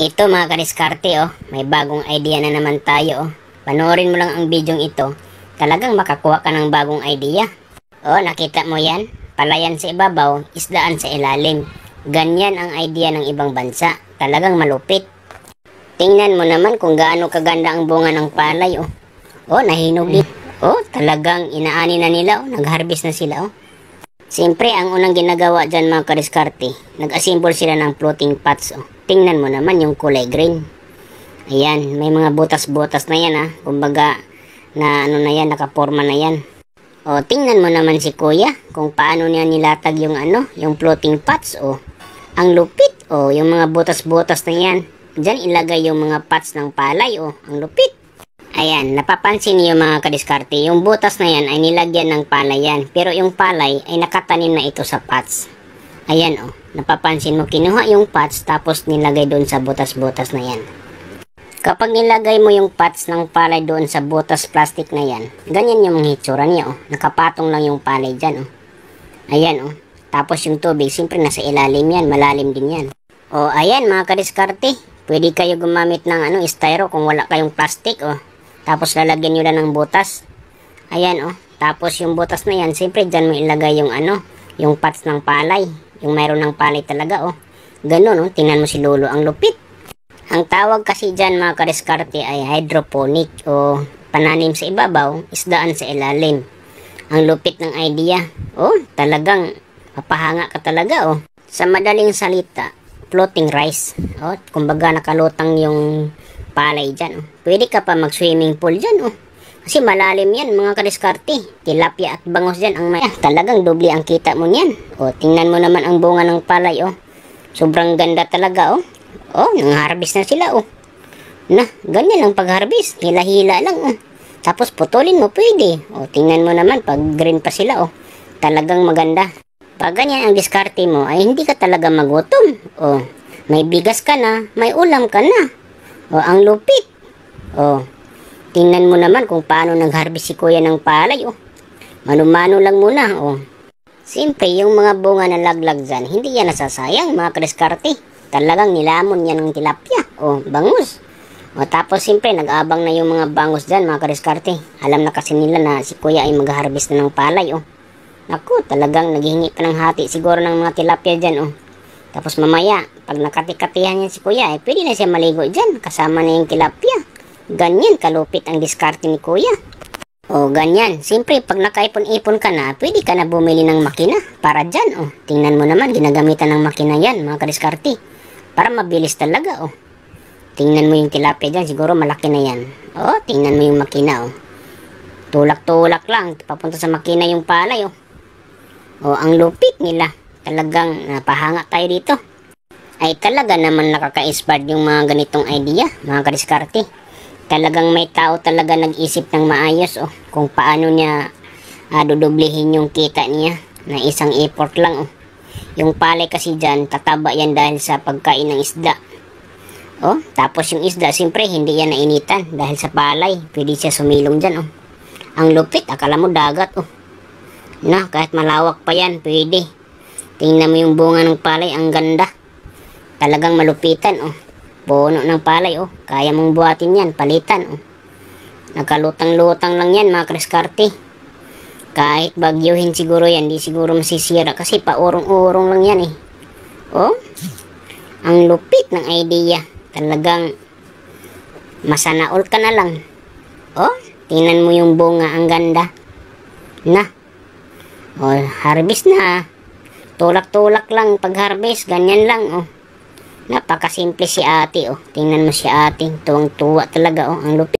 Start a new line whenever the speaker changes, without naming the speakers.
Ito mga kadiskarte oh, may bagong idea na naman tayo oh. Panoorin mo lang ang bidyong ito, talagang makakuha ka ng bagong idea. Oh, nakita mo yan? Palayan sa ibabaw, isdaan sa ilalim. Ganyan ang idea ng ibang bansa, talagang malupit. Tingnan mo naman kung gaano kaganda ang bunga ng palay oh. Oh, nahinog dito. Oh, talagang inaani na nila oh, nag-harvest na sila oh. Siyempre, ang unang ginagawa dyan mga kadiskarte, nag-assemble sila ng floating pots oh tingnan mo naman yung kulay green. Ayan, may mga butas-butas na yan ha. Ah. Kumbaga, na ano na yan, nakaporma na yan. O, tingnan mo naman si kuya kung paano niya nilatag yung ano, yung floating pots o. Ang lupit o, yung mga butas-butas na yan. Diyan ilagay yung mga pots ng palay o, ang lupit. Ayan, napapansin niyo mga kadiskarte, yung butas na yan ay nilagyan ng palay yan. Pero yung palay ay nakatanim na ito sa pots. Ayan oh, napapansin mo kinuha yung pots tapos nilagay doon sa butas-butas na yan. Kapag nilagay mo yung pots ng palay doon sa butas plastic na yan, ganyan yung hitsura niya oh. Nakapatong lang yung palay dyan oh. Ayan oh. Tapos yung tubig, siyempre nasa ilalim yan, malalim din yan. O oh, ayan mga kadiskarte, pwede kayo gumamit ng ano, styro kung wala kayong plastic oh. Tapos lalagyan nyo lang ng butas. Ayan oh. Tapos yung butas na yan, siyempre dyan mo ilagay yung ano, yung pots ng palay. Yung mayroon ng palay talaga, oh. Ganun, oh. Tingnan mo si Lolo. Ang lupit. Ang tawag kasi dyan, mga kadiskarte, ay hydroponic o pananim sa ibabaw, isdaan sa ilalim. Ang lupit ng idea. Oh, talagang mapahanga ka talaga, oh. Sa madaling salita, floating rice. Oh, kumbaga nakalutang yung palay dyan. Oh. Pwede ka pa mag-swimming pool dyan, oh. Kasi malalim yan mga kadiskarte. Tilapia at bangos dyan ang may... Ah, talagang doble ang kita mo niyan. O tingnan mo naman ang bunga ng palay oh. Sobrang ganda talaga oh. Oh, nang-harvest na sila oh. Na, ganyan ang pag-harvest. Hila-hila lang oh. Tapos putulin mo pwede. O tingnan mo naman pag green pa sila oh. Talagang maganda. Pag ganyan ang diskarte mo ay hindi ka talaga magutom. O, may bigas ka na, may ulam ka na. O, ang lupit. O, Tingnan mo naman kung paano nag-harvest si kuya ng palay. Oh. Manumano lang muna. Oh. Siyempre, yung mga bunga na laglag dyan, hindi yan nasasayang mga kreskarte. Talagang nilamon yan ng tilapia. O, oh, bangus. O, tapos siyempre, nag-abang na yung mga bangus dyan mga kariskarte. Alam na kasi nila na si kuya ay mag-harvest na ng palay. Oh. Naku, talagang naghihingi pa ng hati siguro ng mga tilapia dyan. Oh. Tapos mamaya, pag nakatikatihan yan si kuya, eh, pwede na siya maligo dyan. Kasama na yung tilapia. Ganyan kalupit ang diskarte ni kuya. O ganyan, siyempre pag nakaipon-ipon ka na, pwede ka na bumili ng makina para dyan. O, tingnan mo naman, ginagamitan ng makina yan mga kadiskarte. Para mabilis talaga o. Tingnan mo yung tilapia dyan, siguro malaki na yan. O, tingnan mo yung makina o. Tulak-tulak lang, papunta sa makina yung palay o. O, ang lupit nila. Talagang napahanga tayo dito ay talaga naman nakaka-inspired yung mga ganitong idea, mga kadiskarte talagang may tao talaga nag-isip ng maayos oh, kung paano niya ah, dudublihin yung kita niya na isang effort lang oh. yung palay kasi dyan tataba yan dahil sa pagkain ng isda oh, tapos yung isda siyempre hindi yan nainitan dahil sa palay pwede siya sumilong dyan oh. ang lupit akala mo dagat oh. na kahit malawak pa yan pwede tingnan mo yung bunga ng palay ang ganda talagang malupitan oh Buno ng palay, oh. Kaya mong buhatin yan, palitan, oh. Nagkalutang-lutang lang yan, mga kreskarte. Kahit bagyuhin siguro yan, di siguro masisira kasi paurong-urong lang yan, eh. Oh, ang lupit ng idea. Talagang masanaol ka na lang. Oh, tingnan mo yung bunga, ang ganda. Na. Oh, harvest na, ah. Tulak-tulak lang pag harvest, ganyan lang, oh. Napakasimple si ate, oh. Tingnan mo si ate. Tuwang-tuwa talaga, oh. Ang lupit.